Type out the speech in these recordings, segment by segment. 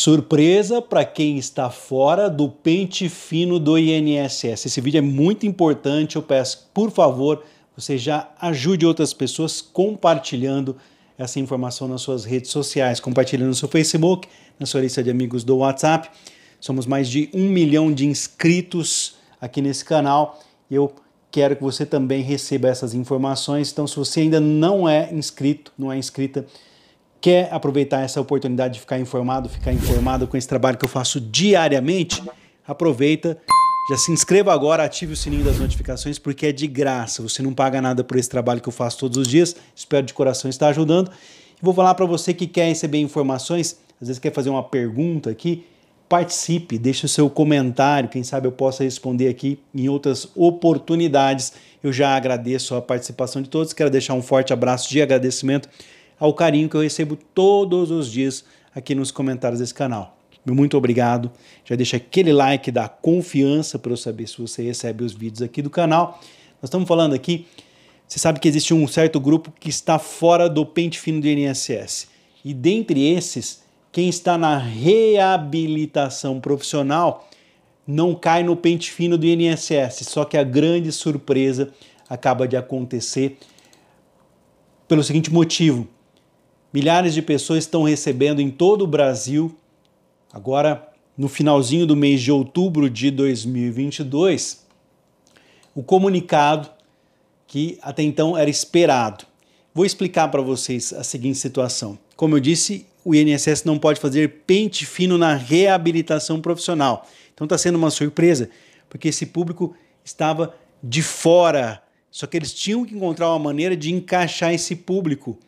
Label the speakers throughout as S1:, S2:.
S1: Surpresa para quem está fora do pente fino do INSS. Esse vídeo é muito importante, eu peço, por favor, você já ajude outras pessoas compartilhando essa informação nas suas redes sociais, compartilhando no seu Facebook, na sua lista de amigos do WhatsApp. Somos mais de um milhão de inscritos aqui nesse canal e eu quero que você também receba essas informações. Então, se você ainda não é inscrito, não é inscrita, Quer aproveitar essa oportunidade de ficar informado, ficar informado com esse trabalho que eu faço diariamente? Aproveita, já se inscreva agora, ative o sininho das notificações, porque é de graça. Você não paga nada por esse trabalho que eu faço todos os dias. Espero de coração estar ajudando. vou falar para você que quer receber informações, às vezes quer fazer uma pergunta aqui, participe, deixe o seu comentário, quem sabe eu possa responder aqui em outras oportunidades. Eu já agradeço a participação de todos, quero deixar um forte abraço de agradecimento ao carinho que eu recebo todos os dias aqui nos comentários desse canal. muito obrigado. Já deixa aquele like da confiança para eu saber se você recebe os vídeos aqui do canal. Nós estamos falando aqui, você sabe que existe um certo grupo que está fora do pente fino do INSS. E dentre esses, quem está na reabilitação profissional não cai no pente fino do INSS, só que a grande surpresa acaba de acontecer pelo seguinte motivo Milhares de pessoas estão recebendo em todo o Brasil, agora no finalzinho do mês de outubro de 2022, o comunicado que até então era esperado. Vou explicar para vocês a seguinte situação. Como eu disse, o INSS não pode fazer pente fino na reabilitação profissional. Então está sendo uma surpresa, porque esse público estava de fora. Só que eles tinham que encontrar uma maneira de encaixar esse público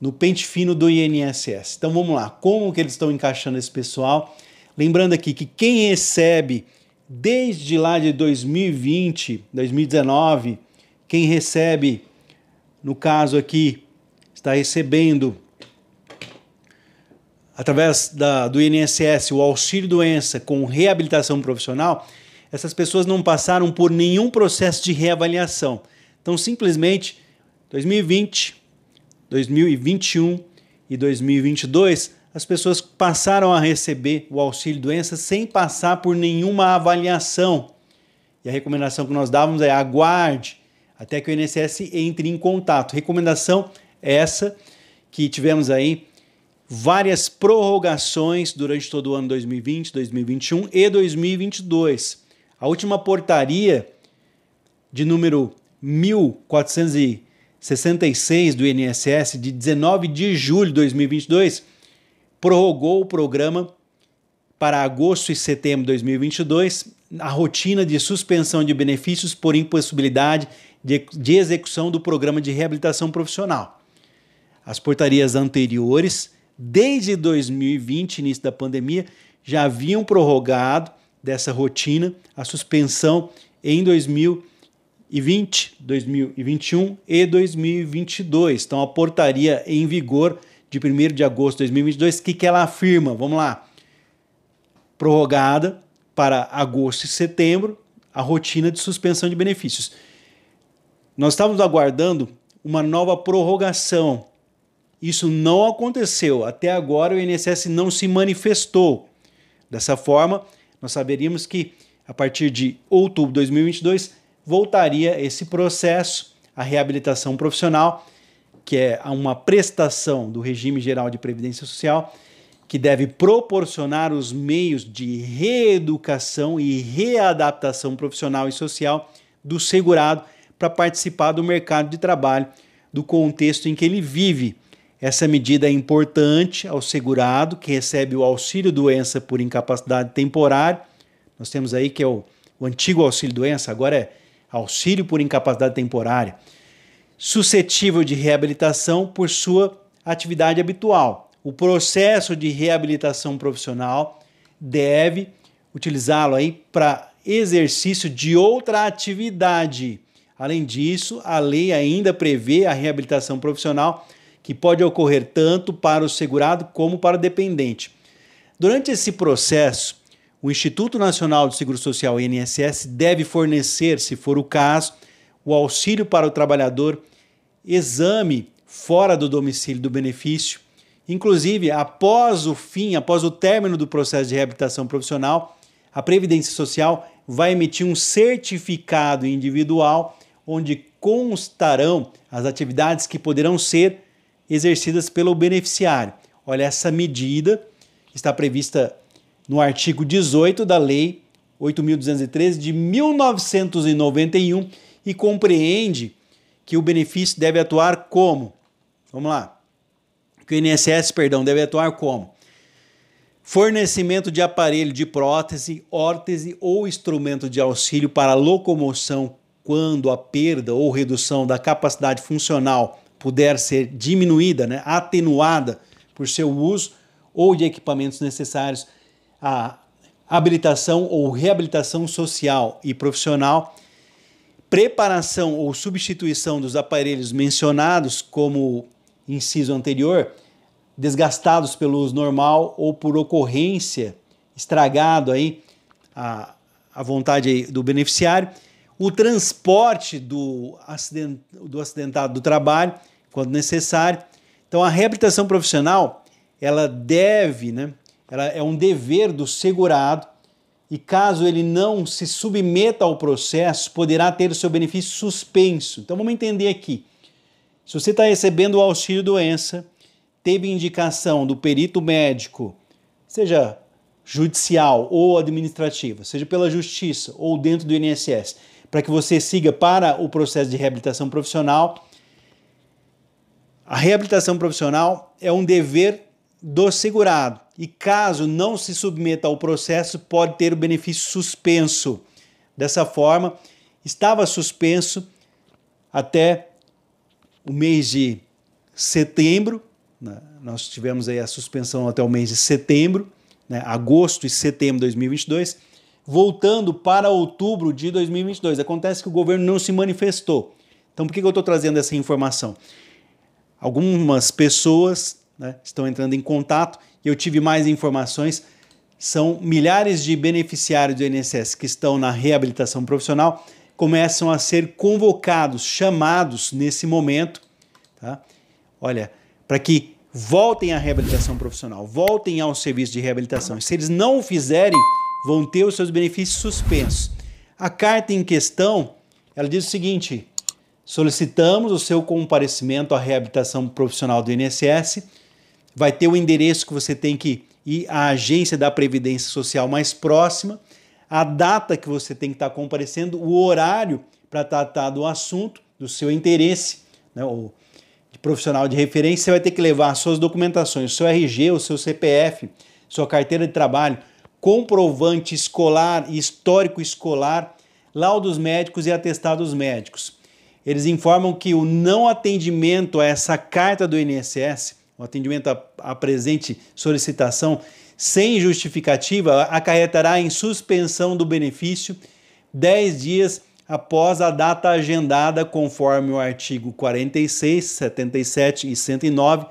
S1: no pente fino do INSS. Então vamos lá, como que eles estão encaixando esse pessoal? Lembrando aqui que quem recebe desde lá de 2020, 2019, quem recebe, no caso aqui, está recebendo através da, do INSS o auxílio doença com reabilitação profissional, essas pessoas não passaram por nenhum processo de reavaliação. Então simplesmente 2020 2021 e 2022, as pessoas passaram a receber o auxílio doença sem passar por nenhuma avaliação. E a recomendação que nós dávamos é aguarde até que o INSS entre em contato. Recomendação essa que tivemos aí várias prorrogações durante todo o ano 2020, 2021 e 2022. A última portaria de número 1400 66 do INSS de 19 de julho de 2022 prorrogou o programa para agosto e setembro de 2022 a rotina de suspensão de benefícios por impossibilidade de, execução do programa de reabilitação profissional. As portarias anteriores, desde 2020, início da pandemia, já haviam prorrogado dessa rotina a suspensão em 2020 2020, 2021 e 2022. Então, a portaria em vigor de 1 de agosto de 2022, o que, que ela afirma? Vamos lá. Prorrogada para agosto e setembro a rotina de suspensão de benefícios. Nós estávamos aguardando uma nova prorrogação. Isso não aconteceu. Até agora o INSS não se manifestou. Dessa forma, nós saberíamos que a partir de outubro de 2022 voltaria esse processo à reabilitação profissional, que é uma prestação do regime geral de previdência social que deve proporcionar os meios de reeducação e readaptação profissional e social do segurado para participar do mercado de trabalho, do contexto em que ele vive. Essa medida é importante ao segurado que recebe o auxílio doença por incapacidade temporária. Nós temos aí que é o, o antigo auxílio doença, agora é auxílio por incapacidade temporária, suscetível de reabilitação por sua atividade habitual. O processo de reabilitação profissional deve utilizá-lo aí para exercício de outra atividade. Além disso, a lei ainda prevê a reabilitação profissional que pode ocorrer tanto para o segurado como para o dependente. Durante esse processo, o Instituto Nacional de Seguro Social, INSS, deve fornecer, se for o caso, o auxílio para o trabalhador, exame fora do domicílio do benefício, inclusive após o fim, após o término do processo de reabilitação profissional, a Previdência Social vai emitir um certificado individual onde constarão as atividades que poderão ser exercidas pelo beneficiário. Olha, essa medida está prevista no artigo 18 da Lei 8.213 de 1991 e compreende que o benefício deve atuar como? Vamos lá. Que o INSS, perdão, deve atuar como? Fornecimento de aparelho de prótese, órtese ou instrumento de auxílio para locomoção quando a perda ou redução da capacidade funcional puder ser diminuída, né, atenuada por seu uso ou de equipamentos necessários a habilitação ou reabilitação social e profissional, preparação ou substituição dos aparelhos mencionados, como inciso anterior, desgastados pelo uso normal ou por ocorrência, estragado aí a, a vontade do beneficiário, o transporte do, acident, do acidentado do trabalho, quando necessário. Então, a reabilitação profissional, ela deve, né, ela é um dever do segurado e caso ele não se submeta ao processo, poderá ter o seu benefício suspenso. Então vamos entender aqui. Se você está recebendo o auxílio doença, teve indicação do perito médico, seja judicial ou administrativa, seja pela justiça ou dentro do INSS, para que você siga para o processo de reabilitação profissional. A reabilitação profissional é um dever do segurado e, caso não se submeta ao processo, pode ter o benefício suspenso. Dessa forma, estava suspenso até o mês de setembro. Né? Nós tivemos aí a suspensão até o mês de setembro, né, agosto e setembro de 2022, voltando para outubro de 2022. Acontece que o governo não se manifestou. Então, por que eu estou trazendo essa informação? Algumas pessoas né, estão entrando em contato e eu tive mais informações. São milhares de beneficiários do INSS que estão na reabilitação profissional, começam a ser convocados, chamados nesse momento, tá? Olha, para que voltem à reabilitação profissional, voltem ao serviço de reabilitação. E se eles não o fizerem, vão ter os seus benefícios suspensos. A carta em questão, ela diz o seguinte: solicitamos o seu comparecimento à reabilitação profissional do INSS vai ter o endereço que você tem que ir à agência da Previdência Social mais próxima, a data que você tem que estar tá comparecendo, o horário para tratar do assunto, do seu interesse, né, ou de profissional de referência, você vai ter que levar suas documentações, o seu RG, o seu CPF, sua carteira de trabalho, comprovante escolar e histórico escolar, laudos médicos e atestados médicos. Eles informam que o não atendimento a essa carta do INSS o atendimento à, presente solicitação sem justificativa acarretará em suspensão do benefício 10 dias após a data agendada, conforme o artigo 46, 77 e 109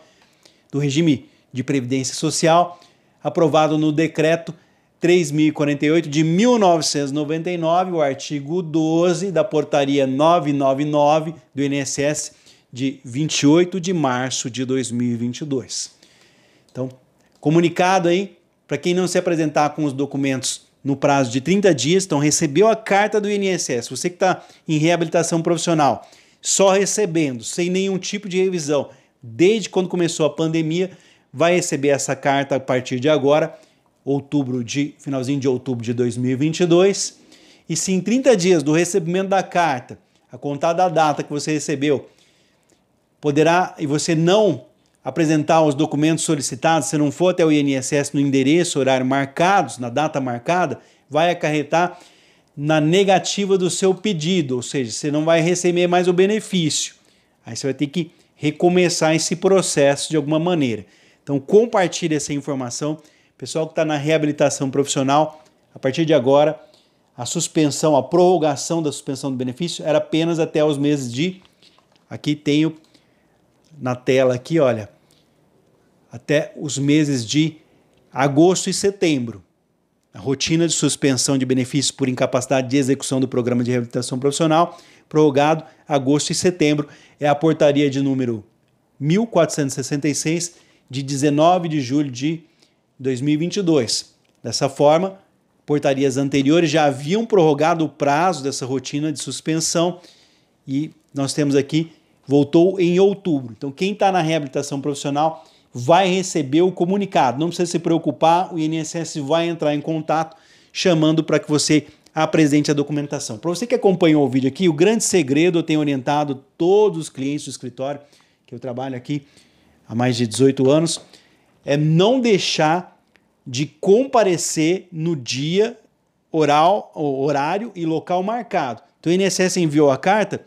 S1: do regime de previdência social, aprovado no decreto 3048 de 1999, o artigo 12 da portaria 999 do INSS de 28 de março de 2022. Então, comunicado aí, para quem não se apresentar com os documentos no prazo de 30 dias, então recebeu a carta do INSS, você que está em reabilitação profissional, só recebendo, sem nenhum tipo de revisão, desde quando começou a pandemia, vai receber essa carta a partir de agora, outubro de finalzinho de outubro de 2022. E se em 30 dias do recebimento da carta, a contar da data que você recebeu, poderá e você não apresentar os documentos solicitados, se não for até o INSS no endereço, horário marcados, na data marcada, vai acarretar na negativa do seu pedido, ou seja, você não vai receber mais o benefício. Aí você vai ter que recomeçar esse processo de alguma maneira. Então compartilhe essa informação. Pessoal que está na reabilitação profissional, a partir de agora, a suspensão, a prorrogação da suspensão do benefício era apenas até os meses de. Aqui tem o na tela aqui, olha, até os meses de agosto e setembro. A rotina de suspensão de benefícios por incapacidade de execução do programa de reabilitação profissional, prorrogado agosto e setembro, é a portaria de número 1466 de 19 de julho de 2022. Dessa forma, portarias anteriores já haviam prorrogado o prazo dessa rotina de suspensão e nós temos aqui voltou em outubro. Então, quem está na reabilitação profissional vai receber o comunicado. Não precisa se preocupar, o INSS vai entrar em contato chamando para que você apresente a documentação. Para você que acompanhou o vídeo aqui, o grande segredo, eu tenho orientado todos os clientes do escritório que eu trabalho aqui há mais de 18 anos, é não deixar de comparecer no dia, oral, horário e local marcado. Então o INSS enviou a carta,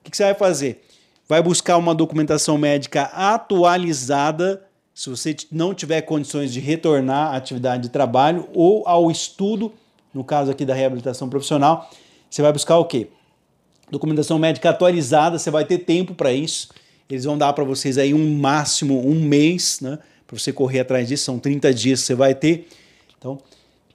S1: o que, que você vai fazer? vai buscar uma documentação médica atualizada, se você não tiver condições de retornar à atividade de trabalho ou ao estudo, no caso aqui da reabilitação profissional, você vai buscar o quê? Documentação médica atualizada, você vai ter tempo para isso. Eles vão dar para vocês aí um máximo, um mês, né? Para você correr atrás disso, são 30 dias que você vai ter. Então,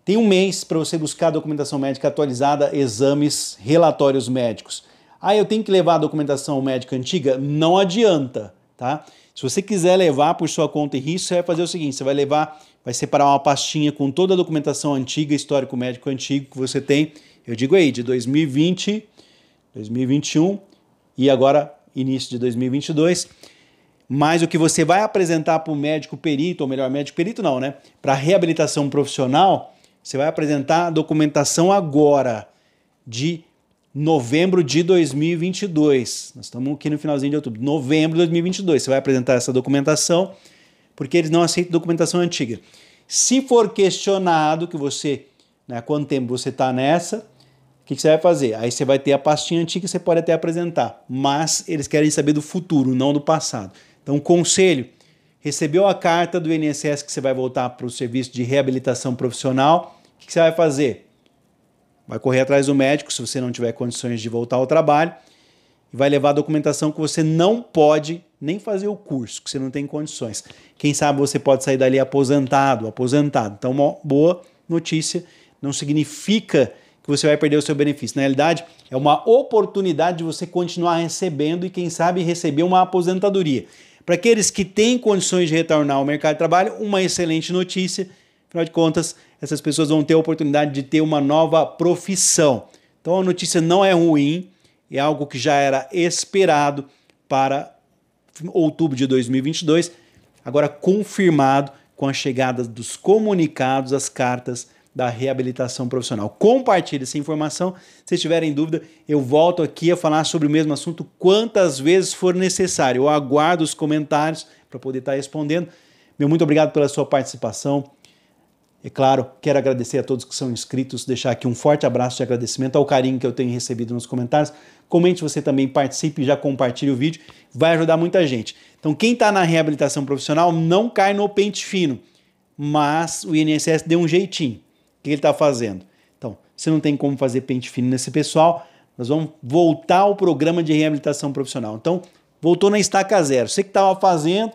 S1: tem um mês para você buscar documentação médica atualizada, exames, relatórios médicos. Ah, eu tenho que levar a documentação médica antiga? Não adianta, tá? Se você quiser levar por sua conta e risco, você vai fazer o seguinte: você vai levar, vai separar uma pastinha com toda a documentação antiga, histórico médico antigo que você tem. Eu digo aí, de 2020, 2021 e agora início de 2022. Mas o que você vai apresentar para o médico perito, ou melhor, médico perito não, né? Para reabilitação profissional, você vai apresentar a documentação agora de novembro de 2022. Nós estamos aqui no finalzinho de outubro. Novembro de 2022. Você vai apresentar essa documentação, porque eles não aceitam documentação antiga. Se for questionado que você, né, quanto tempo você está nessa, o que, que, você vai fazer? Aí você vai ter a pastinha antiga você pode até apresentar. Mas eles querem saber do futuro, não do passado. Então, conselho: recebeu a carta do INSS que você vai voltar para o serviço de reabilitação profissional, o que, que você vai fazer? Vai correr atrás do médico se você não tiver condições de voltar ao trabalho e vai levar a documentação que você não pode nem fazer o curso, que você não tem condições. Quem sabe você pode sair dali aposentado, aposentado. Então, uma boa notícia não significa que você vai perder o seu benefício. Na realidade, é uma oportunidade de você continuar recebendo e, quem sabe, receber uma aposentadoria. Para aqueles que têm condições de retornar ao mercado de trabalho, uma excelente notícia Afinal de contas, essas pessoas vão ter a oportunidade de ter uma nova profissão. Então a notícia não é ruim, é algo que já era esperado para outubro de 2022, agora confirmado com a chegada dos comunicados, as cartas da reabilitação profissional. Compartilhe essa informação. Se tiverem dúvida, eu volto aqui a falar sobre o mesmo assunto quantas vezes for necessário. Eu aguardo os comentários para poder estar respondendo. Meu muito obrigado pela sua participação. É claro, quero agradecer a todos que são inscritos, deixar aqui um forte abraço de agradecimento ao carinho que eu tenho recebido nos comentários. Comente você também, participe, já compartilhe o vídeo, vai ajudar muita gente. Então, quem está na reabilitação profissional não cai no pente fino, mas o INSS deu um jeitinho. O que ele está fazendo? Então, você não tem como fazer pente fino nesse pessoal, nós vamos voltar ao programa de reabilitação profissional. Então, voltou na estaca zero. Você que estava fazendo,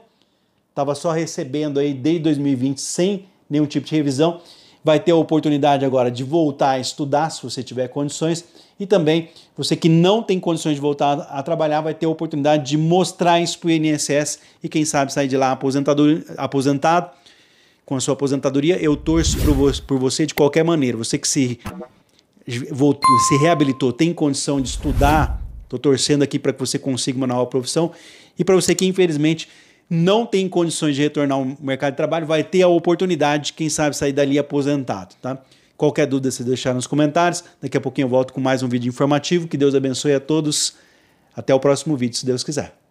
S1: estava só recebendo aí desde 2020 sem nenhum tipo de revisão. Vai ter a oportunidade agora de voltar a estudar, se você tiver condições, e também você que não tem condições de voltar a trabalhar vai ter a oportunidade de mostrar isso para o INSS e quem sabe sair de lá aposentado, aposentado com a sua aposentadoria. Eu torço por você de qualquer maneira. Você que se voltou, se reabilitou, tem condição de estudar, estou torcendo aqui para que você consiga uma nova profissão. E para você que, infelizmente, não tem condições de retornar ao mercado de trabalho, vai ter a oportunidade, quem sabe, sair dali aposentado, tá? Qualquer dúvida, se deixar nos comentários. Daqui a pouquinho eu volto com mais um vídeo informativo. Que Deus abençoe a todos. Até o próximo vídeo, se Deus quiser.